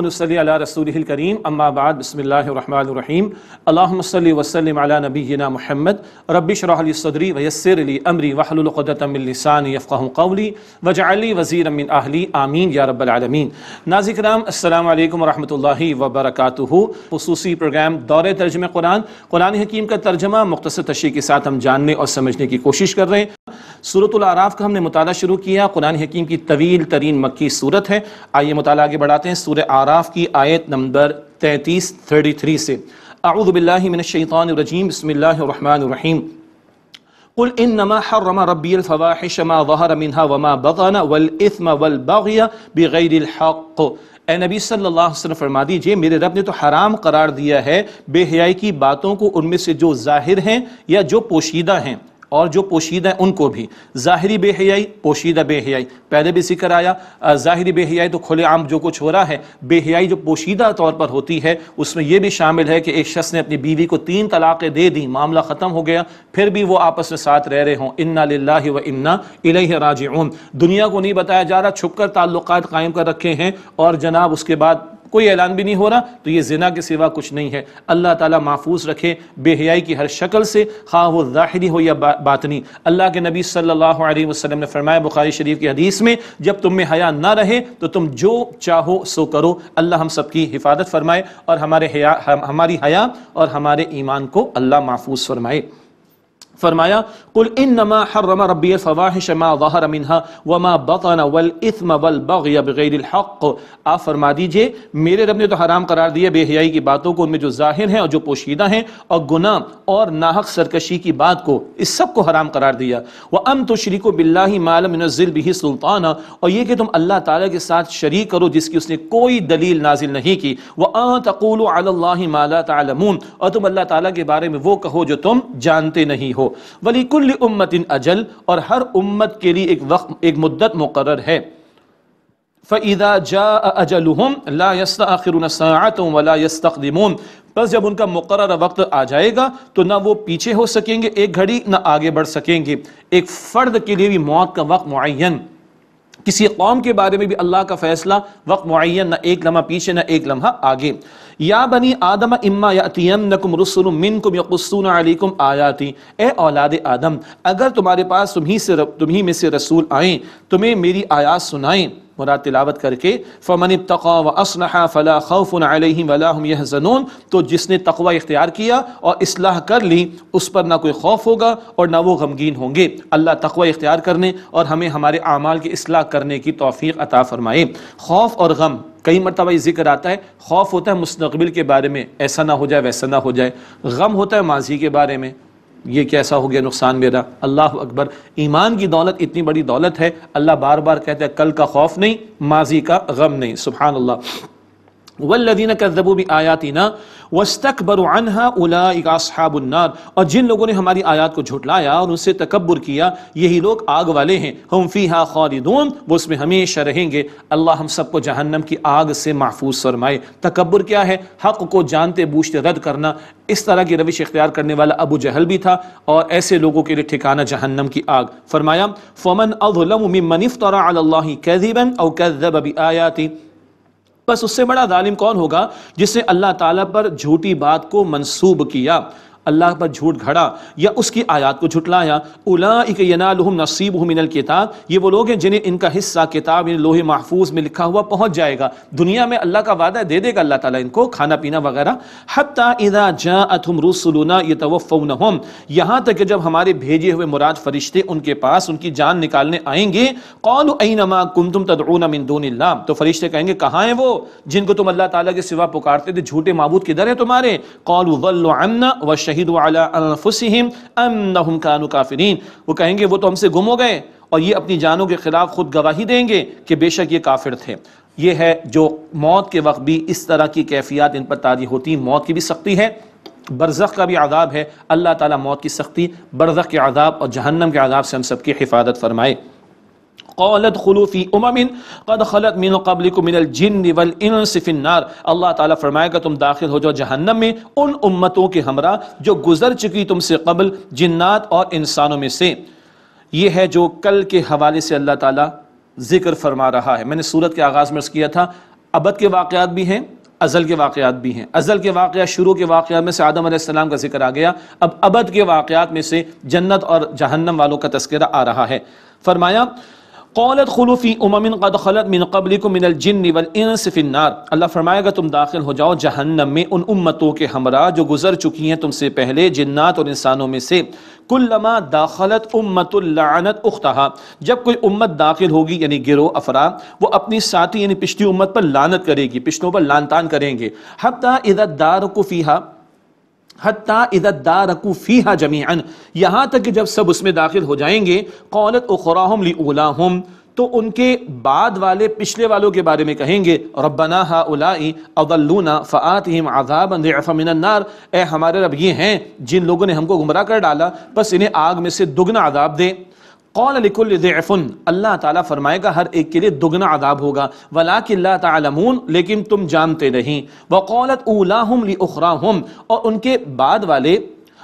रसूल करीम अम्माबाद बसमीम अल्लामसली वसलम नबीना महमद रबिशरली सदरी वयसरली अमरी वहलतमिलसानी यफ़ाह कौली वजाली वज़ी अमिन आहली आमीन या रबालमीन नाजिक राम अल्लाम वरहि वबरक खसूसी प्रोग्राम दौर तर्जम कुरान कुरान हकीम का तर्जमा मुख्तर तशी के साथ हम जानने और समझने की कोशिश कर रहे हैं सूरतराफ का हमने मुताल शुरू किया कुरान हकीम की तवील तरीन मक्की सूरत है आइए मुताल आगे बढ़ाते हैं सूर आराफ की आयत नंबर तैंतीस थर्टी थ्री से आउदबिल्लिमिनशैतानरजीम बसमीम कुल इन नमा हर्रम रबी फ़वाहिश मा वहर मिनहा वमा बगाना वल इसम वल बगिया बग़ैरहक़ ए नबी सल्लल्लाहु अलैहि वसल्लम फरमा दीजिए मेरे रब ने तो हराम करार दिया है बेहयाई की बातों को उनमें से जो जाहिर हैं या जो पोशीदा हैं और जो पोशीदा है उनको भी ज़ाहरी बेहयाई पोशीदा बेहयाई पहले भी जिक्र आया ज़ाहरी बेहयाई तो खुले आम जो कुछ हो रहा है बेहयाई जो पोशीदा तौर पर होती है उसमें यह भी शामिल है कि एक शख्स ने अपनी बीवी को तीन तलाक़ें दे दी मामला ख़त्म हो गया फिर भी वो आपस में साथ रह रहे हों इन्ना ला व इन्ना राज दुनिया को नहीं बताया जा रहा छुप कर ताल्लुक कायम कर रखे हैं और जनाब उसके बाद कोई ऐलान भी नहीं हो रहा तो ये जिना के सिवा कुछ नहीं है अल्लाह ताला महफूज रखे बेहयाई की हर शक्ल से खा हाँ, वो ज़ाहरी हो या बा, बातनी अल्लाह के नबी सल्लल्लाहु अलैहि वसल्लम ने फरमाया बुखारी शरीफ की हदीस में जब तुम में हया ना रहे तो तुम जो चाहो सो करो अल्लाह हम सबकी हिफाजत फरमाए और हमारे हया हम, हमारी हया और हमारे ईमान को अल्लाह महफूज फरमाए फरमाया कुल इन आप फरमा दीजिए मेरे रब ने तो हराम करार दिया बेहयाई की बातों को उनमें जो जाहिर है और जो पोशीदा हैं और गुना और नाहक सरकशी की बात को इस सब को हराम करार दिया व अम तो शरीक बिल्ला मालम भी सुल्तान और यह कि तुम अल्लाह ताला के साथ शरीक करो जिसकी उसने कोई दलील नाजिल नहीं की वह तकूल माला तलमून और तुम अल्लाह ताला के बारे में वो कहो जो तुम जानते नहीं हो वली कुल उम्मत इन अजल और हर उम्मत के लिए एक वक्त एक मुद्दत मुकर है फ़ैदा जा अजलहम लाखिरसातम वलास्तमून बस जब उनका मुकर वक्त आ जाएगा तो ना वो पीछे हो सकेंगे एक घड़ी ना आगे बढ़ सकेंगे एक फ़र्द के लिए भी मौत का वक्त मुन किसी कौम के बारे में भी अल्लाह का फैसला वक्त मुन ना एक लम्हा पीछे ना एक लम्हा आगे या बनी आदम इम्मा यातियम आयाती ए औलाद आदम अगर तुम्हारे पास तुम्ही से तुम्ही में से रसूल आए तुम्हें मेरी आयात सुनाएं मुराद तिलावत करके फ़मन तक़ा व असलहा फ़ला खौफ़ुन अलहम वलाम यह जनून तो जिसने तकवा इख्तियार किया और इसलाह कर ली उस पर ना कोई खौफ होगा और ना वो गमगीन होंगे अल्लाह तकवा इख्तियार करने और हमें हमारे अमाल की असलाह करने की तोफ़ी अता फ़रमाए खौफ और गम कई मरतबा जिक्र आता है खौफ होता है मुस्तबिल के बारे में ऐसा ना हो जाए वैसा ना हो जाए गम होता है माजी के बारे में ये कैसा हो गया नुकसान मेरा अल्लाह अकबर ईमान की दौलत इतनी बड़ी दौलत है अल्लाह बार बार कहते हैं कल का खौफ नहीं माजी का गम नहीं सुबहान अल्लाह और जिन लोगों ने हमारी आयात को झुटलाया और उससे तकबर किया यही लोग आग वाले हैं हम फ़ी हा खौलिदून वो उसमें हमेशा रहेंगे अल्लाह हम सबको जहन्नम की आग से महफूज फरमाए तकबर क्या है हक़ को जानते बूझते रद्द करना इस तरह की रविश इख्तियार करने वाला अबू जहल भी था और ऐसे लोगों के लिए ठिकाना जहन्नम की आग फरमाया फ़मन अवलम मनिफ़ तरा और कैदब आयाती बस उससे बड़ा जालिम कौन होगा जिसने अल्लाह ताला पर झूठी बात को मंसूब किया अल्लाह पर झूठ घड़ा या उसकी आयत को झुटलाया उलाइकनालहम नसीब मिनल किताब ये वो लोग हैं जिन्हें इनका हिस्सा किताब इन लोहे महफूज में लिखा हुआ पहुंच जाएगा दुनिया में अल्लाह का वादा दे देगा अल्लाह ताला इनको खाना पीना वगैरह हती इदा जातम रसुलना ये तवफ़न तक कि जब हमारे भेजे हुए मुराद फरिश्ते उनके पास उनकी जान निकालने आएंगे कौन ऐनमा कुम तुम तदरून मिंदून तो फरिश्ते कहेंगे कहाँ हैं वो जिनको तुम अल्लाह ताला के सिवा पुकारते थे झूठे मबूद किधर है तुम्हारे कौल वल्लना वश शहीद वालाफुसम अम कानू काफरीन वो कहेंगे वो तो हमसे गुम हो गए और ये अपनी जानों के खिलाफ खुद गवाही देंगे कि बेशक ये काफिर थे ये है जो मौत के वक्त भी इस तरह की कैफियत इन पर तारी होती मौत की भी सख्ती है बरज़ का भी आदाब है अल्लाह ताली मौत की सख्ती बरज़ के आदाब और जहन्नम के आदाब से हम सबकी हिफाजत फरमाए कौलत खलूफ़ी उमिन कद खलत मिन कबल को मिनल जिन वल इन सिफिनार अल्लाह ताला फरमाएगा तुम दाखिल हो जाओ जहन्नम में उन उम्मतों के हमरा जो गुजर चुकी तुमसे कबल जिन्नात और इंसानों में से ये है जो कल के हवाले से अल्लाह ताला जिक्र फरमा रहा है मैंने सूरत के आगाज़ में किया था अबद के वाक़ात भी हैं अज़ल के वाक़ात भी हैं अज़ल के वाक़ शुरू के वाक़ में से आदम आसमाम का जिक्र आ गया अब अबद के वाक़ात में से जन्नत और जहन्नम वालों का तस्करा आ रहा है फरमाया कौलत खलूफ़ी उमिन कद खलत मिन कबलिक मिनल जिन वल इनसफ़िनार अल्लाह फरमाएगा तुम दाखिल हो जाओ जहन्नम में उन उम्मतों के हमरा जो गुजर चुकी हैं तुमसे पहले जिन्नात और इंसानों में से कुल्लमा दाखलत उम्मतलानत उख्तहा जब कोई उम्मत दाखिल होगी यानी गिरोह अफरा वो अपनी साथी यानी पिछली उम्मत पर लानत करेगी पिछलों पर लानतान करेंगे हती इधर दार को फ़ीहा हत्ता इज़दारकू जमीन यहाँ तक कि जब सब उसमें दाखिल हो जाएंगे कौलत उखराहम तो उनके बाद वाले पिछले वालों के बारे में कहेंगे रब्बना हा उलाई अवल्लूना फ़ातम आज़ाबार ए हमारे रब ये हैं जिन लोगों ने हमको गुमराह कर डाला बस इन्हें आग में से दुगना आदाब दे कौल अल्लाह ताला फरमाएगा हर एक के लिए दुगना आदाब होगा वला किल्ला तमून लेकिन तुम जानते नहीं वकौलत कौलत ऊला हम और उनके बाद वाले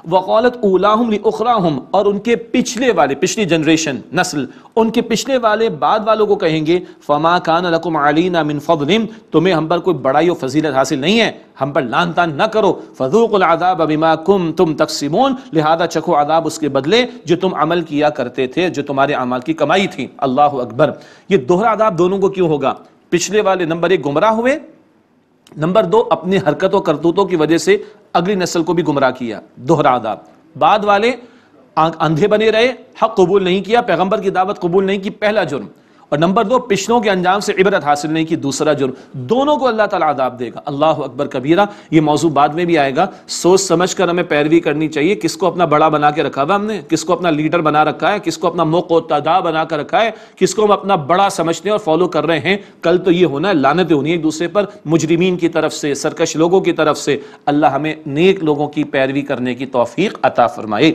वकालत ओलाहम उखराहम और उनके पिछले वाले पिछली जनरेशन नस्ल उनके पिछले वाले बाद वालों को कहेंगे फमा खान लकुम अलीना मिन फदलिम तुम्हें हम पर कोई बड़ाई और फजीलत हासिल नहीं है हम पर लान तान न करो फजूकलादाब अबिमा कुम तुम तकसीमोन लिहाजा चखो आदाब उसके बदले जो तुम अमल किया करते थे जो तुम्हारे अमल की कमाई थी अल्लाह अकबर ये दोहरा आदाब दोनों को क्यों होगा पिछले वाले नंबर एक गुमराह हुए नंबर दो अपनी हरकतों करतूतों की वजह से अगली नस्ल को भी गुमराह किया दोहरा बाद वाले अंधे बने रहे हक कबूल नहीं किया पैगंबर की दावत कबूल नहीं की पहला जुर्म और नंबर दो पिछलों के अंजाम से इबरत हासिल नहीं की दूसरा जुर्म दोनों को अल्लाह ताला आदाब देगा अल्लाह अकबर कबीरा ये मौजू बाद में भी आएगा सोच समझ कर हमें पैरवी करनी चाहिए किसको अपना बड़ा बना के रखा हुआ हमने किसको अपना लीडर बना रखा है किसको अपना मोक तदा बना कर रखा है किसको हम अपना बड़ा समझते हैं और फॉलो कर रहे हैं कल तो ये होना है लानतें होनी एक दूसरे पर मुजरिमीन की तरफ से सरकश लोगों की तरफ से अल्लाह हमें नेक लोगों की पैरवी करने की तोफीक अता फरमाए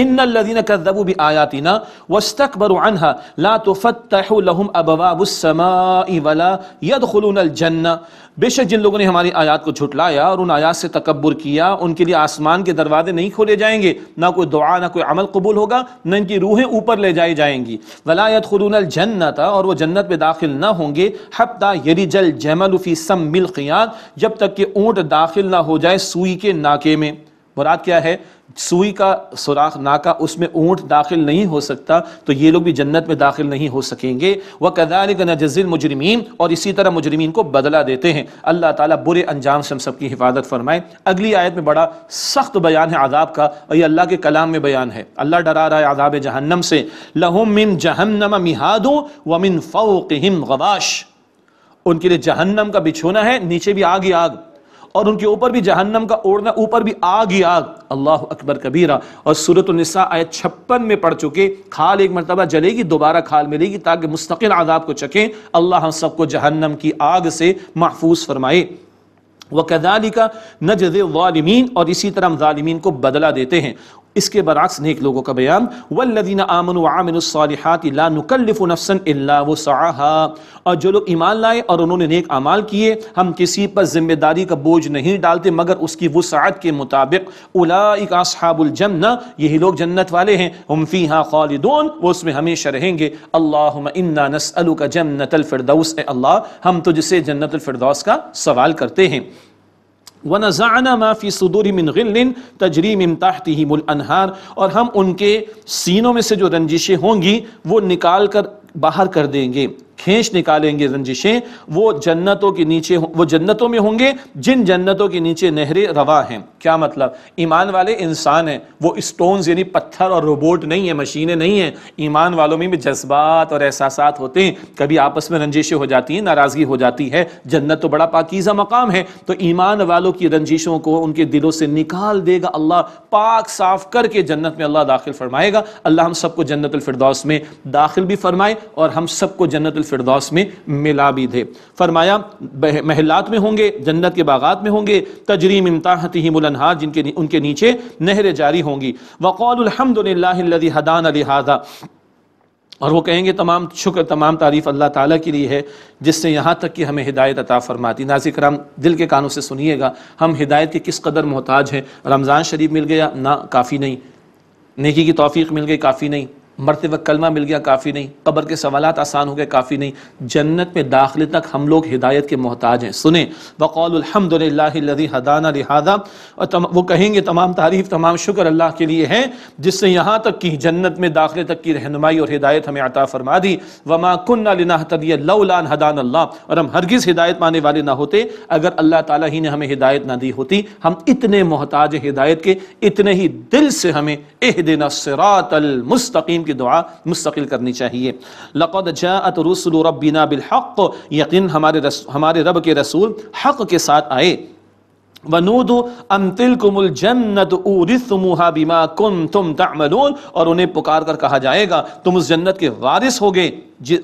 इन कदबू भी बेशक जिन लोगों ने हमारी आयात को झुटलाया और उन आयात से तकबर किया उनके लिए आसमान के दरवाजे नहीं खोले जाएंगे ना कोई दुआ ना कोई अमल कबूल होगा न इनकी रूहें ऊपर ले जाई जाएंगी वलायत खलूनल जन्नत और वो जन्नत में दाखिल ना होंगे हफ्ता यरी जल सम मिल जब तक कि ऊँट दाखिल ना हो जाए सुई के नाके में मुराद क्या है सुई का सुराख नाका उसमें ऊंट दाखिल नहीं हो सकता तो ये लोग भी जन्नत में दाखिल नहीं हो सकेंगे वह कदालिक नजिल मुजरमीन और इसी तरह मुजरमीन को बदला देते हैं अल्लाह ताला बुरे अंजाम से हम सबकी हिफाजत फरमाए अगली आयत में बड़ा सख्त बयान है आदाब का और ये अल्लाह के कलाम में बयान है अल्लाह डरा रहा है आदाब जहन्नम से लहुम मिन जहन्नम मिहादो व मिन फ़ौक़िहिम गवाश उनके लिए जहन्नम का बिछोना है नीचे भी आग ही आग और उनके ऊपर भी जहन्नम का ओढ़ना ऊपर भी आग ही आग अल्लाह अकबर कबीरा और सूरत निसा छप्पन में पड़ चुके खाल एक मरतबा जलेगी दोबारा खाल मिलेगी ताकि मुस्तकिल आदाब को चखें अल्लाह हम सबको जहन्नम की आग से महफूज फरमाए व कदाली का नजर वालमीन और इसी तरह हम ालमीन को बदला देते हैं इसके बरक्स नेक लोगों का बयान वल्लिन व वामिनसालिहात ला नुकल्लिफु नफ्सन इल्ला वुसअहा और जो लोग ईमान लाए और उन्होंने नेक अमाल किए हम किसी पर जिम्मेदारी का बोझ नहीं डालते मगर उसकी वसात के मुताबिक उलाइक उलाइकाबुलजन्ना यही लोग जन्नत वाले हैं हम फीहा खालिदून वो उसमें हमेशा रहेंगे अल्लाह इन्ना नसअल का जन्नत अल्फरदौस अल्लाह हम तुझसे जन्नत फिरदौस का सवाल करते हैं व नज़ाना माफ़ी सदूरी मिन गिल्लिन तजरीम इमताहती ही मुलअनहार और हम उनके सीनों में से जो रंजिशें होंगी वो निकाल कर बाहर कर देंगे खींच निकालेंगे रंजिशें वो जन्नतों के नीचे वो जन्नतों में होंगे जिन जन्नतों के नीचे नहरें रवा हैं क्या मतलब ईमान वाले इंसान हैं वो स्टोन्स यानी पत्थर और रोबोट नहीं है मशीनें नहीं हैं ईमान वालों में भी जज्बात और एहसास होते हैं कभी आपस में रंजिशें हो जाती हैं नाराज़गी हो जाती है जन्नत तो बड़ा पाकिज़ा मकाम है तो ईमान वालों की रंजिशों को उनके दिलों से निकाल देगा अल्लाह पाक साफ करके जन्नत में अल्लाह दाखिल फरमाएगा अल्लाह हम सबको जन्नतफरदौस में दाखिल भी फरमाए और हम सबको जन्नत फिरदौस में मिला भी दे फरमाया महलात में होंगे जन्नत के बागात में होंगे तजरीम इमताहती ही मुलनहार जिनके उनके नीचे नहरें जारी होंगी वक़ौलहमदिल्लादी हदान लिहाजा और वो कहेंगे तमाम शुक्र तमाम तारीफ़ अल्लाह ताला के लिए है जिससे यहाँ तक कि हमें हिदायत अता फ़रमाती नाजिक राम दिल के कानों से सुनिएगा हम हिदायत के किस कदर मोहताज हैं रमज़ान शरीफ मिल गया ना काफ़ी नहीं नेकी की तौफीक मिल गई काफ़ी नहीं मरते वक्त कलमा मिल गया काफ़ी नहीं कब्र के सवाल आसान हो गए काफ़ी नहीं जन्नत में दाखिले तक हम लोग हिदायत के मोहताज हैं सुने बकौलहमदी हदाना लिहाजा और तम, वो कहेंगे तमाम तारीफ़ तमाम शुक्र अल्लाह के लिए है जिससे यहाँ तक की जन्नत में दाखिले तक की रहनमाई और हिदायत हमें अता फरमा दी वमा कन्ना लिना तदीलान हदान अल्लाह और हम हरगिज़ हिदायत पाने वाले ना होते अगर अल्लाह ताली ही ने हमें हिदायत ना दी होती हम इतने मोहताज हिदायत के इतने ही दिल से हमें एह देना सरातल मुस्तकीम की दुआ मुस्तकिल करनी चाहिए लक़द जात रसुल रबीना बिलहक़ यकीन हमारे रस, हमारे रब के रसूल हक़ के साथ आए वनूद अंतिल कुमुल जन्नत उरिसमुहा बीमा कुम तुम तमलून और उन्हें पुकार कर कहा जाएगा तुम उस जन्नत के वारिस हो गए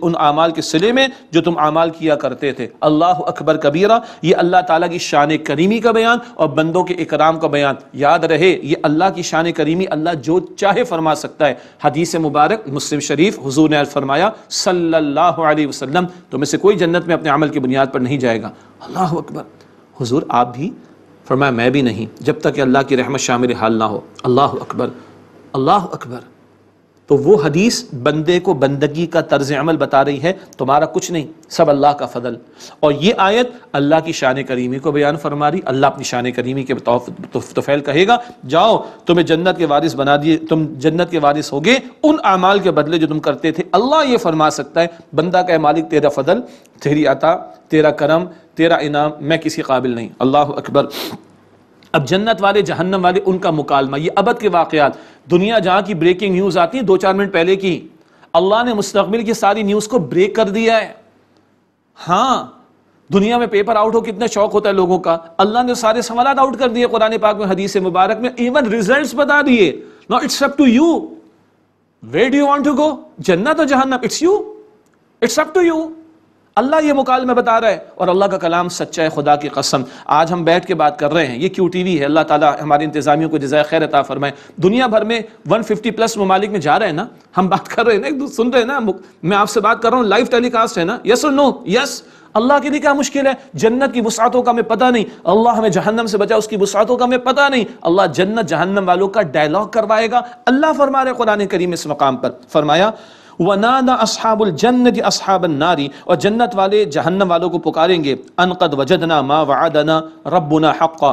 उन आमाल के सिले में जो तुम अमाल किया करते थे अल्लाह अकबर कबीरा ये अल्लाह ताला की शान करीमी का बयान और बंदों के इकराम का बयान याद रहे ये अल्लाह की शान करीमी अल्लाह जो चाहे फरमा सकता है हदीस मुबारक मुस्लिम शरीफ हुजूर ने फरमाया सल्ला वसलम तुम्हें से कोई जन्नत में अपने अमल की बुनियाद पर नहीं जाएगा अल्लाह अकबर हजूर आप भी फरमाया मैं भी नहीं जब तक अल्लाह की रहमत शामिल हाल ना हो अल्लाह अकबर अल्लाह अकबर तो वो हदीस बंदे को बंदगी का तर्ज अमल बता रही है तुम्हारा कुछ नहीं सब अल्लाह का फजल और ये आयत अल्लाह की शान करीमी को बयान फरमा रही अल्लाह अपनी शान करीमी के तोफ़ैल कहेगा जाओ तुम्हें जन्नत के वारिस बना दिए तुम जन्नत के वारिस हो गए उन अमाल के बदले जो तुम करते थे अल्लाह ये फरमा सकता है बंदा का मालिक तेरा फजल तेरी अता तेरा करम तेरा इनाम मैं किसी काबिल नहीं अल्लाह अकबर अब जन्नत वाले जहन्नम वाले उनका मुकालमा ये अबद के वाकयात दुनिया जहां की ब्रेकिंग न्यूज़ आती है दो चार मिनट पहले की अल्लाह ने मुस्तबिल की सारी न्यूज़ को ब्रेक कर दिया है हाँ दुनिया में पेपर आउट हो कितना शौक होता है लोगों का अल्लाह ने सारे सवाल आउट कर दिए कुरान पाक में हदीस मुबारक में इवन रिजल्ट बता दिए now it's up to you we do want to go जन्नत और जहन्नम it's you it's up to you Allah ये मुकाल में बता रहा है और अल्लाह का कलाम सच्चा है खुदा की कसम आज हम बैठ के बात कर रहे हैं ये क्यू टी वी है अल्लाह ताला हमारे इंतजामियों को जजाय खैर अता फरमाए दुनिया भर में 150 प्लस ममालिक में जा रहे हैं ना हम बात कर रहे हैं ना एक सुन रहे हैं ना मैं आपसे बात कर रहा हूँ लाइव टेलीकास्ट है ना यस और नो यस अल्लाह के लिए क्या मुश्किल है जन्नत की वसातों का हमें पता नहीं अल्लाह हमें जहन्नम से बचा उसकी वसातों का हमें पता नहीं अल्लाह जन्नत जहन्नम वालों का डायलॉग करवाएगा अल्लाह फरमा रहे कुरान करीम इस मकाम पर फरमाया वनादा असहाबुल जन्नत असहाबन नारी और जन्नत वाले जहन्नम वालों को पुकारेंगे अनकद वजदना मा वना रबुना हक्का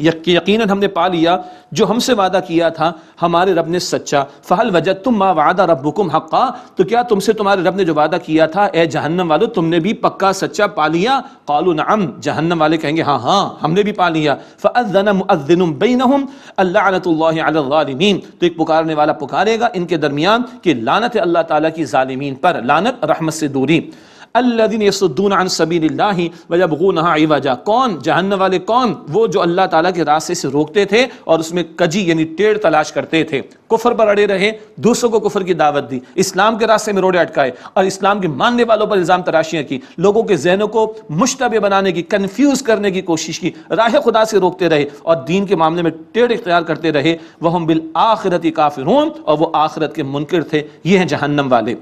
यकीन हमने पा लिया जो हमसे वादा किया था हमारे रब ने सच्चा फ़हल वजह तुम माँ वादा हुकुम हक्का तो क्या तुमसे तुम्हारे रब ने जो वादा किया था ए जहन्नम वालो तुमने भी पक्का सच्चा पा लिया कालू नम जहन्नम वाले कहेंगे हाँ हाँ हमने भी पा लिया फ़नम बिनहम अल्लातमीन तो एक पुकारने वाला पुकारेगा इनके दरमियान कि लानत अल्लाह ताली की पर लानत रहमत से दूरी अल्लादीन यसुद्दून अन कौन जहन्न वाले कौन वो जो अल्लाह ताला के रास्ते से रोकते थे और उसमें कजी यानी टेढ़ तलाश करते थे कुफर पर अड़े रहे दूसरों को कुफर की दावत दी इस्लाम के रास्ते में रोड़े अटकाए और इस्लाम के मानने वालों पर इल्ज़ाम तराशियाँ की लोगों के जहनों को मुशतबे बनाने की कन्फ्यूज़ करने की कोशिश की राह खुदा से रोकते रहे और दीन के मामले में टेढ़ इख्तियार करते रहे वह हम बिल आखिरती काफिर और वो आखिरत के मुनकर थे ये हैं जहन्नम वाले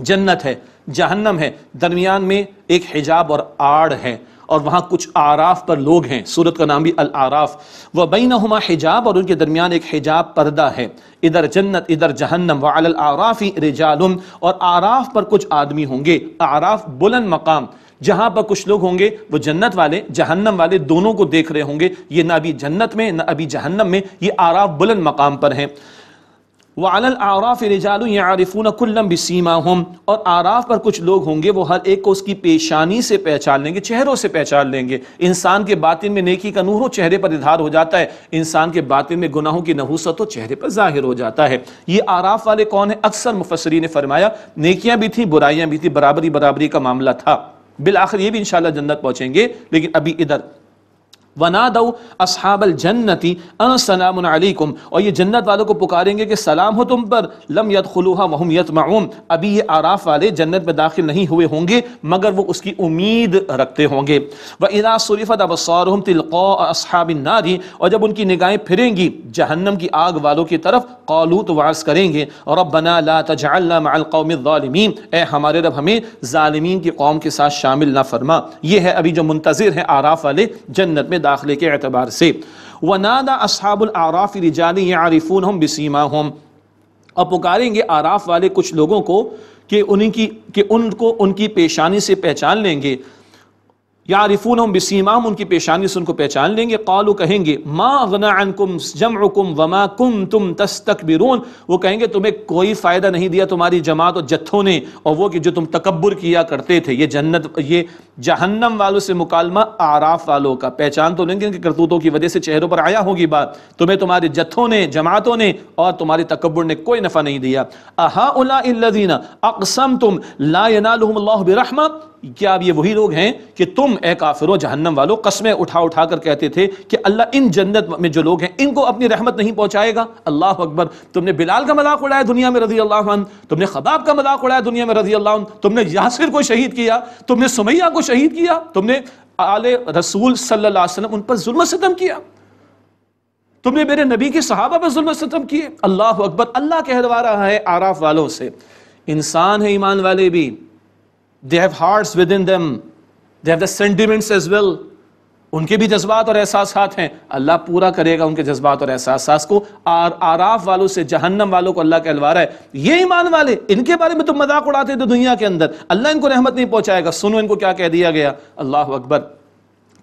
जन्नत है जहन्नम है दरमियान में एक हिजाब और आड़ है और वहाँ कुछ आराफ पर लोग हैं सूरत का नाम भी अल आराफ व नुमा हिजाब और उनके दरमियान एक हिजाब पर्दा है इधर जन्नत इधर जहन्नम व अल आराफ़ी रिजालुम और आराफ पर कुछ आदमी होंगे आराफ बुलंद मकाम जहां पर कुछ लोग होंगे वो जन्नत वाले जहन्नम वाले दोनों को देख रहे होंगे ये ना अभी जन्नत में ना अभी जहन्नम में ये आराफ बुलंद मकाम पर हैं वाल आराफ़ या आरिफून कुल्लम बसीमा हम और आराफ पर कुछ लोग होंगे वो हर एक को उसकी पेशानी से पहचान लेंगे चेहरों से पहचान लेंगे इंसान के बातिन में नेकी का नूर हो चेहरे पर इधार हो जाता है इंसान के बातिन में गुनाहों की नहूसत हो चेहरे पर जाहिर हो जाता है ये आराफ वाले कौन है अक्सर मुफसरी ने फरमाया नेकियाँ भी थी बुराइयाँ भी थी बराबरी बराबरी का मामला था बिल आखिर ये भी इन जन्नत पहुँचेंगे लेकिन अभी इधर वना दऊ असहाबल जन्नति अनसलामकुम और ये जन्नत वालों को पुकारेंगे कि सलाम हो तुम पर लम यत खलूहा वहम यत माऊम अभी ये आराफ वाले जन्नत में दाखिल नहीं हुए होंगे मगर वो उसकी उम्मीद रखते होंगे व इला सुरफत अबसारहम तिलक़ा असहाबिन नारी और जब उनकी निगाहें फिरेंगी जहन्नम की आग वालों की तरफ कौलूत वास करेंगे और अब बना ला तजाल्ला ए हमारे रब हमें ालमीन की कौम के साथ शामिल ना फरमा यह है अभी जो मुंतज़र हैं आराफ वाले जन्नत में दाखिले के अतबार से व नादा आराफ रिजाली या आरिफून हम बसीमा हम और पुकारेंगे आराफ वाले कुछ लोगों को कि उनकी कि उनको उनकी पेशानी से पहचान लेंगे या रिफून बसीमाम उनकी पेशानी से उनको पहचान लेंगे कालू कहेंगे माँ गनाकुम जमकुम वमा कुम तुम तस्तकबिरून वो कहेंगे तुम्हें कोई फ़ायदा नहीं दिया तुम्हारी जमात और जत्थों ने और वो कि जो तुम तकबर किया करते थे ये जन्नत ये जहन्नम वालों से मुकालमा आराफ वालों का पहचान तो लेंगे करतूतों की वजह से चेहरों पर आया होगी बात तुम्हें तुम्हारे जत्थों ने जमातों ने और तुम्हारे तकबर ने कोई नफ़ा नहीं दिया अहा उला अकसम तुम ला क्या आप ये वही लोग हैं कि तुम ए काफिरों जहन्नम वालों कस्में उठा उठा कर कहते थे कि अल्लाह इन जन्नत में जो लोग हैं इनको अपनी रहमत नहीं पहुंचाएगा अल्लाह अकबर तुमने बिलाल का मजाक उड़ाया दुनिया में रजी अल्लाह तुमने खबाब का मजाक उड़ाया दुनिया में रजी अल्लाह तुमने यासिर को शहीद किया तुमने सुमैया को शहीद किया तुमने आल रसूल सल्लाम उन पर जुल्म सितम किया तुमने मेरे नबी के सहाबा पर जुल्म सितम किए अल्लाह अकबर अल्लाह कहवा रहा है आराफ वालों से इंसान है ईमान वाले भी they have hearts within then they have the sentiments as well उनके भी जज्बात और एहसास हैं अल्लाह पूरा करेगा उनके जज्बात और एहसास को आर आराफ वालों से जहन्नम वालों को अल्लाह कहलवा रहा है ये ईमान वाले इनके बारे में तुम तो मजाक उड़ाते थे दुनिया के अंदर अल्लाह इनको रहमत नहीं पहुंचाएगा सुनो इनको क्या कह दिया गया अल्लाह अकबर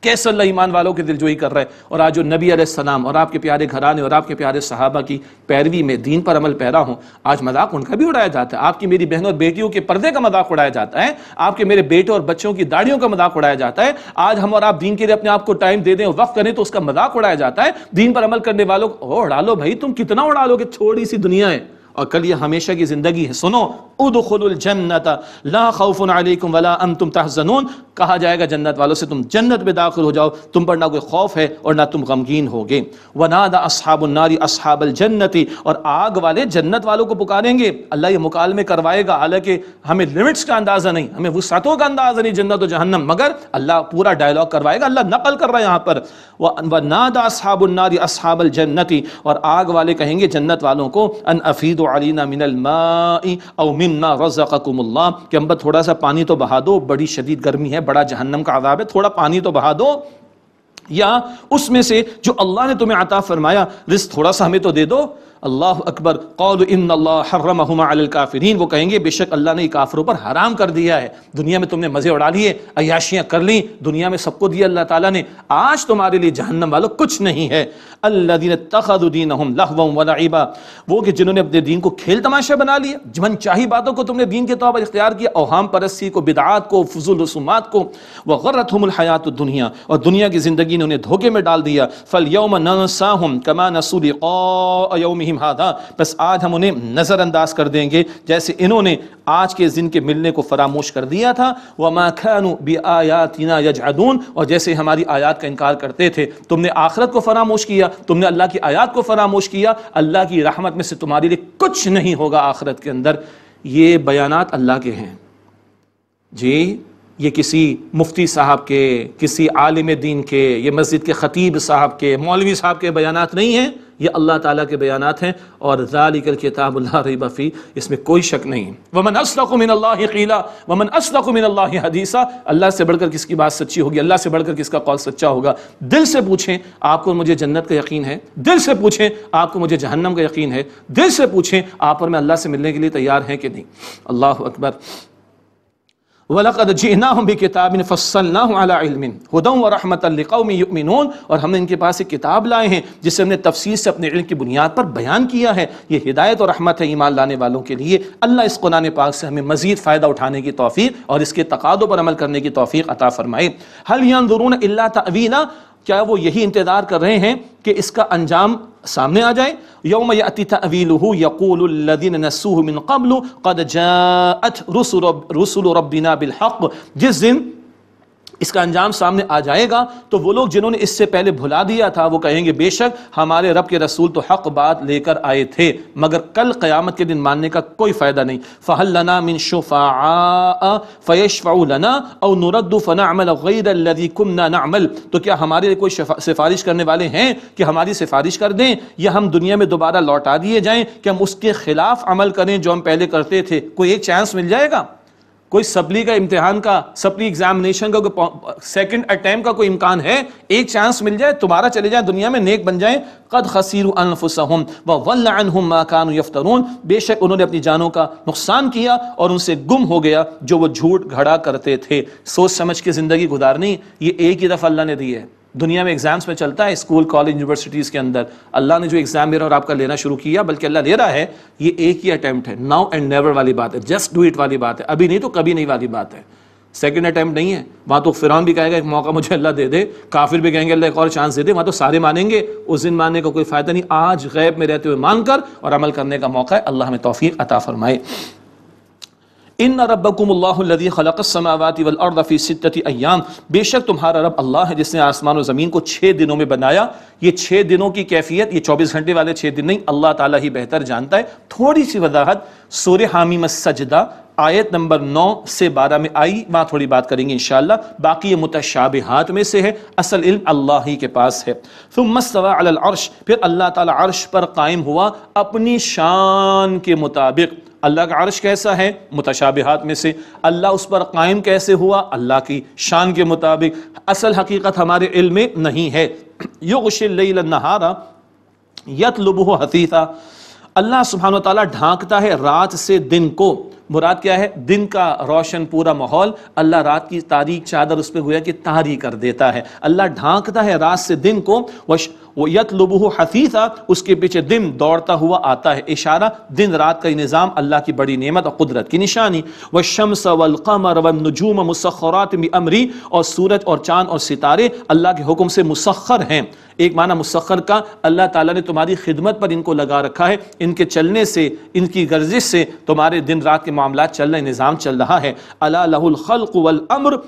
कैसे अल्लाह ईमान वालों की दिलजोई कर रहा है और आज जो नबी सलाम और आपके प्यारे घराने और आपके प्यारे साहबा की पैरवी में दीन पर अमल पैरा हूँ आज मजाक उनका भी उड़ाया जाता है आपकी मेरी बहनों और बेटियों के पर्दे का मजाक उड़ाया जाता है आपके मेरे बेटे और बच्चों की दाढ़ियों का मजाक उड़ाया जाता है आज हम और आप दीन के लिए अपने आप को टाइम दे दें वक्त करें तो उसका मजाक उड़ाया जाता है दीन पर अमल करने वालों को उड़ा लो भाई तुम कितना उड़ा लो कि थोड़ी सी दुनिया है और कल ये हमेशा की ज़िंदगी है सुनो उद जन्नत ला खौफन अलैकुम वला अम तुम तहजनून कहा जाएगा जन्नत वालों से तुम जन्नत में दाखिल हो जाओ तुम पर ना कोई खौफ है और ना तुम गमगीन हो व वनादा असहाबुलनारी असहाबल जन्नति और आग वाले जन्नत वालों को पुकारेंगे अल्लाह ये मुकालमे करवाएगा हालांकि हमें लिमिट्स का अंदाज़ा नहीं हमें वसातों का अंदाज़ा नहीं जन्नत जहन्नम मगर अल्लाह पूरा डायलॉग करवाएगा अल्लाह नकल कर रहा है यहाँ पर वनादा नारी असहाबल जन्नति और आग वाले कहेंगे जन्नत वालों को अन अफीद अफीद अलीना मिनलमाई और मम्मा रज़ाकुमल्ला कि अम्बा थोड़ा सा पानी तो बहा दो बड़ी शदीद गर्मी है बड़ा जहन्नम का आदाब है थोड़ा पानी तो बहा दो या उसमें से जो अल्लाह ने तुम्हें आता फरमाया रिस्क थोड़ा सा हमें तो दे दो अल्लाह अकबर कौल इन काफिरीन वो कहेंगे बेशक अल्लाह ने काफरों पर हराम कर दिया है दुनिया में तुमने मज़े उड़ा लिए अयाशियाँ कर ली दुनिया में सबको दिया अल्लाह ताला ने आज तुम्हारे लिए जहन्नम वालों कुछ नहीं है अल्लादीन तखदीन लहबा वो कि जिन्होंने अपने दीन को खेल तमाशा बना लिया जमन चाही बातों को तुमने दीन के तौर पर इख्तियार किया अवाम परस्सी को बिदात को फजूल रसूमात को वह गर्रत हयात दुनिया और दुनिया की ज़िंदगी ने उन्हें धोखे में डाल दिया फल यौम नसा कमा नसूल अलैहिम हादा बस आज हम उन्हें नज़रअंदाज कर देंगे जैसे इन्होंने आज के दिन के मिलने को फरामोश कर दिया था व मा माखानु बी आयातना यजादून और जैसे हमारी आयात का इनकार करते थे तुमने आखरत को फरामोश किया तुमने अल्लाह की आयात को फरामोश किया अल्लाह की रहमत में से तुम्हारे लिए कुछ नहीं होगा आखरत के अंदर ये बयानात अल्लाह के हैं जी ये किसी मुफ्ती साहब के किसी आलिम दीन के ये मस्जिद के ख़तीब साहब के मौलवी साहब के बयानात नहीं हैं ये अल्लाह ताला के बयान हैं और ज़ालिकल बफ़ी इसमें कोई शक नहीं वमन असलकुमिन क़ीला वमन असलकुमिन हदीसा अल्लाह से बढ़कर किसकी बात सच्ची होगी अल्लाह से बढ़कर किसका कौल सच्चा होगा दिल से पूछें आपको मुझे जन्नत का यकीन है दिल से पूछें आपको मुझे जहन्नम का यकीन है दिल से पूछें आप और मैं अल्लाह से मिलने के लिए तैयार हैं कि नहीं अल्लाह अकबर वलकद जीना हम भी किताब फ़सलमिन हदम व रहमत युमिन और हमने इनके पास एक किताब लाए हैं जिसे हमने तफसीर से अपने इल्म की बुनियाद पर बयान किया है ये हिदायत और रहमत है ईमान लाने वालों के लिए अल्लाह इस कुरान पाक से हमें मजीद फ़ायदा उठाने की तोफ़ी और इसके तकादों पर अमल करने की तोफ़ी अता फ़रमाए हल यंदरून अल्ला तवीला क्या वो यही इंतज़ार कर रहे हैं कि इसका अंजाम सामने आ जाए यौम यति तवील यकूलदिन नसूह कबल कद जात जिस दिन इसका अंजाम सामने आ जाएगा तो वो लोग जिन्होंने इससे पहले भुला दिया था वो कहेंगे बेशक हमारे रब के रसूल तो हक बात लेकर आए थे मगर कल क़यामत के दिन मानने का कोई फ़ायदा नहीं फ़हल लना मिन शुफ़ा फ़ाउलना और फ़ना अमल गैरदी कुमना नमल तो क्या हमारे लिए कोई सिफारिश करने वाले हैं कि हमारी सिफारिश कर दें या हम दुनिया में दोबारा लौटा दिए जाएँ कि हम उसके ख़िलाफ़ अमल करें जो हम पहले करते थे कोई एक चांस मिल जाएगा कोई सप्ली का इम्तिहान का सप्ली एग्जामिनेशन का कोई सेकंड अटेम्प्ट का कोई इम्कान है एक चांस मिल जाए दोबारा चले जाए दुनिया में नेक बन जाए कद खसीर अनफुसहम व वल्लहम मकान यफ्तरून बेशक उन्होंने अपनी जानों का नुकसान किया और उनसे गुम हो गया जो वो झूठ घड़ा करते थे सोच समझ के ज़िंदगी गुजारनी ये एक ही दफ़ा अल्लाह ने दी है दुनिया में एग्ज़ाम्स में चलता है स्कूल कॉलेज यूनिवर्सिटीज़ के अंदर अल्लाह ने जो एग्ज़ाम मेरा और आपका लेना शुरू किया बल्कि अल्लाह ले रहा है ये एक ही अटैम्प्ट है नाउ एंड नेवर वाली बात है जस्ट डू इट वाली बात है अभी नहीं तो कभी नहीं वाली बात है सेकेंड अटैम्प्ट नहीं है वहाँ तो फिर भी कहेगा एक मौका मुझे अल्लाह दे दे काफिर भी कहेंगे अल्लाह एक और चांस दे दे वहाँ तो सारे मानेंगे उस दिन मानने का को कोई फ़ायदा नहीं आज गैब में रहते हुए मानकर और अमल करने का मौका है अल्लाह हमें तोफ़ी अता फरमाए इन रबकुमल्लादी खलकसमावती वलरफ़ी अयाम बेशक तुम्हारा रब अल्लाह है जिसने आसमान और ज़मीन को छः दिनों में बनाया ये छः दिनों की कैफियत ये चौबीस घंटे वाले छः दिन नहीं अल्लाह ताला ही बेहतर जानता है थोड़ी सी वजाहत सूर हामी मजदा आयत नंबर नौ से बारह में आई वहाँ थोड़ी बात करेंगे इन बाकी ये हाथ में से है असल इल्म अल्लाह ही के पास है फिर मस्तवा अलर्श फिर अल्लाह तला अर्श पर कायम हुआ अपनी शान के मुताबिक अल्लाह का अर्श कैसा है मुतशाबिहात में से अल्लाह उस पर कायम कैसे हुआ अल्लाह की शान के मुताबिक असल हकीकत हमारे इल्म में नहीं है युगशिल नहारा यतलुबह हतीसा अल्लाह सुबहान तला ढांकता है रात से दिन को मुराद क्या है दिन का रोशन पूरा माहौल अल्लाह रात की तारीख चादर उस पर गोया कि तारी कर देता है अल्लाह ढांकता है रात से दिन को वो यत लुबह हसीसा उसके पीछे दिन दौड़ता हुआ आता है इशारा दिन रात का निज़ाम अल्लाह की बड़ी नेमत और कुदरत की निशानी व शम्स वलकमर वनजूम मुसखरात अमरी और सूरज और चांद और सितारे अल्लाह के हुक्म से मुसखर हैं एक माना मुसखर का अल्लाह ताला ने तुम्हारी खिदमत पर इनको लगा रखा है इनके चलने से इनकी गर्जिश से तुम्हारे दिन रात के मामला चल रहे निज़ाम चल रहा है अलाखलक वल अम्र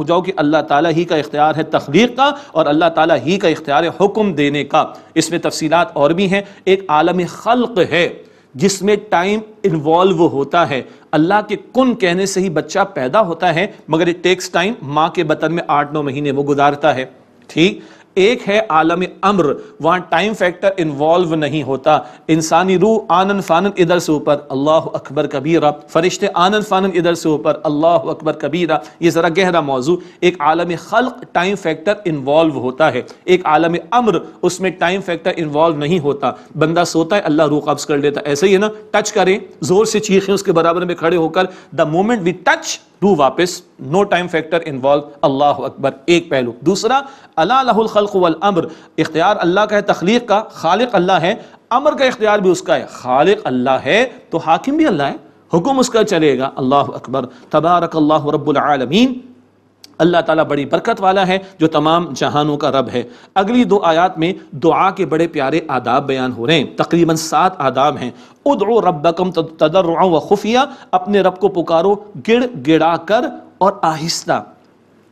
हो जाओ कि अल्लाह ताला ही का इख्तियार है तख्लीक का और अल्लाह ताला ही का इख्तियार हुक्म दे देने का इसमें तफसीलात और भी हैं एक आलम खल्क है जिसमें टाइम इन्वॉल्व होता है अल्लाह के कुन कहने से ही बच्चा पैदा होता है मगर इट टेक्स टाइम माँ के बतन में आठ नौ महीने वो गुजारता है ठीक एक है आलम अम्र वहां टाइम फैक्टर इन्वॉल्व नहीं होता इंसानी रूह आनन फानन इधर से ऊपर अल्लाह अकबर कबीरा फरिश्ते आनन फानन इधर से ऊपर अल्लाह अकबर कबीरा ये ज़रा गहरा मौजू एक आलम खल्क टाइम फैक्टर इन्वॉल्व होता है एक आलम अम्र उसमें टाइम फैक्टर इन्वॉल्व नहीं होता बंदा सोता है अल्लाह रूह कब्ज कर लेता ऐसे ही है ना टच करें जोर से चीखें उसके बराबर में खड़े होकर द मोमेंट वी टच रू वापस no time factor involve Allah अकबर एक पहलू दूसरा अलाहुल अलखल वमर इख्तियार अल्लाह का है तख्लीक का खालिक अल्लाह है अमर का इख्तियार भी उसका है खालिक अल्लाह है तो हाकिम भी अल्लाह है हुक्म उसका चलेगा अल्लाह अकबर तबारक अल्लाह रबालमीन अल्लाह ताला बड़ी बरकत वाला है जो तमाम जहानों का रब है अगली दो आयात में दुआ के बड़े प्यारे आदाब बयान हो रहे हैं तकरीबन सात आदाब हैं उदो रबकम तदर व खुफिया अपने रब को पुकारो गिड़ गिड़ा कर और आहिस्ता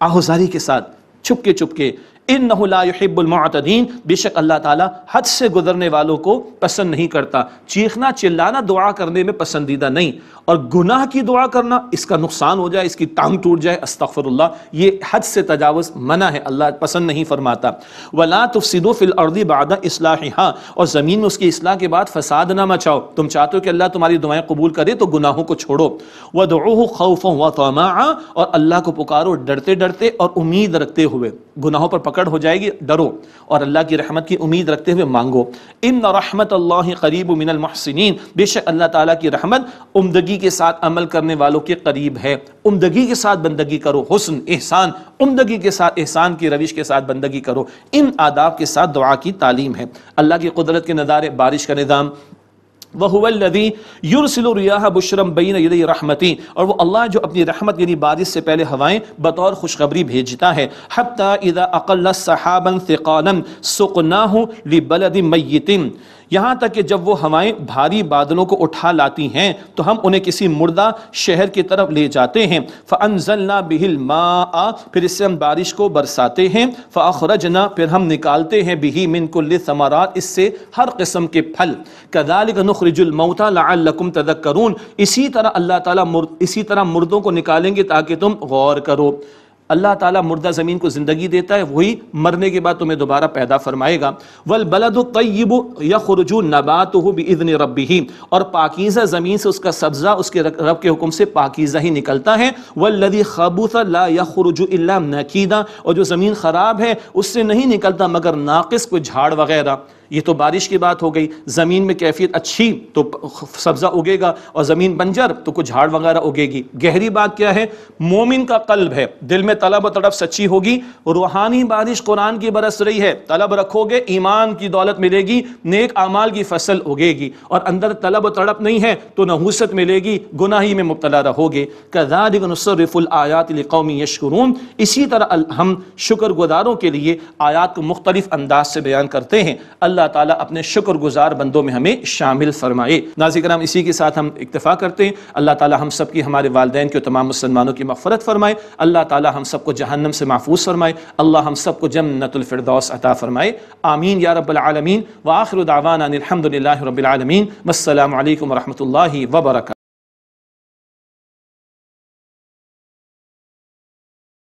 आहोजारी के साथ चुपके चुपके इनबुलमतदीन बेशक अल्लाह ताला हद से गुजरने वालों को पसंद नहीं करता चीखना चिल्लाना दुआ करने में पसंदीदा नहीं और गुनाह की दुआ करना इसका नुकसान हो जाए इसकी टांग टूट जाए अस्तफ़रल्ला ये हद से तजावज़ मना है अल्लाह पसंद नहीं फरमाता वला तुफसिदो फिल अर्दी बादा इसलाह हाँ और ज़मीन में उसकी असलाह के बाद फसाद ना मचाओ तुम चाहते हो कि अल्लाह तुम्हारी दुआएं कबूल करे तो गुनाहों को छोड़ो वह दुआ खौफ व तो और अल्लाह को पुकारो डरते डरते और उम्मीद रखते हुए गुनाहों पर पकड़ पकड़ हो जाएगी डरो और अल्लाह की रहमत की उम्मीद रखते हुए मांगो इन रहमत अल्लाह करीब मिनल महसिन बेशक अल्लाह ताला की रहमत उमदगी के साथ अमल करने वालों के करीब है उमदगी के साथ बंदगी करो हुसन एहसान उमदगी के साथ एहसान की रविश के साथ बंदगी करो इन आदाब के साथ दुआ की तालीम है अल्लाह की कुदरत के नज़ारे बारिश का निज़ाम वहुवल्लदी युरसिलरिया बुशरम बीन यदि रहमती और वो अल्लाह जो अपनी रहमत यानी बारिश से पहले हवाएं बतौर खुशखबरी भेजता है हत्ता इदा अकल सहाबन सिकालन सुकना लिबलद मैतिन यहाँ तक कि जब वो हवाएं भारी बादलों को उठा लाती हैं तो हम उन्हें किसी मुर्दा शहर की तरफ ले जाते हैं फ़नजलना बिहिल मा फिर इससे हम बारिश को बरसाते हैं फ़रजना फिर हम निकालते हैं बिही मिन कुल्ल समारात इससे हर किस्म के फल कदालिक नखरजुलमौता तदक करून इसी तरह अल्लाह ताला इसी तरह मुर्दों को निकालेंगे ताकि तुम गौर करो अल्लाह ताला मुर्दा ज़मीन को ज़िंदगी देता है वही मरने के बाद तुम्हें दोबारा पैदा फरमाएगा वल बलद तयब यखरजू नबात बदन रब ही और पाकिज़ा ज़मीन से उसका सब्ज़ा उसके रब के हुक्म से पाकिज़ा ही निकलता है वल लदी खबूत ला यखरजू नकीदा और जो ज़मीन ख़राब है उससे नहीं निकलता मगर नाक़ कोई झाड़ वगैरह ये तो बारिश की बात हो गई ज़मीन में कैफियत अच्छी तो सब्ज़ा उगेगा और ज़मीन बंजर तो कुछ झाड़ वगैरह उगेगी गहरी बात क्या है मोमिन का कल्ब है दिल में तलब और तड़फ सच्ची होगी रूहानी बारिश कुरान की बरस रही है तलब रखोगे ईमान की दौलत मिलेगी नेक आमाल की फसल उगेगी और अंदर तलब और तड़प नहीं है तो नहूसत मिलेगी गुनाही में मुबतला रहोगे कदारफुल आयात कौमी यशकरून इसी तरह हम शुक्रगुजारों के लिए आयात को मुख्तलिफ अंदाज से बयान करते हैं अल्लाह अल्लाह ताला अपने शुक्रगुजार बंदों में हमें शामिल फरमाए नाजिक नाम इसी के साथ हम इतफ़ा करते हैं अल्लाह ताला हम सब की हमारे वालदेन के तमाम मुसलमानों की मफ़रत फरमाए अल्लाह ताला हम सबको जहन्नम से महफूज फरमाए अल्लाह हम सबको जन्नतफरदौस अता फरमाए आमीन या रबालमीन व आखिर दावाना अलहमदिल्ला रबालमीन अल्लाम वरहमल वबरक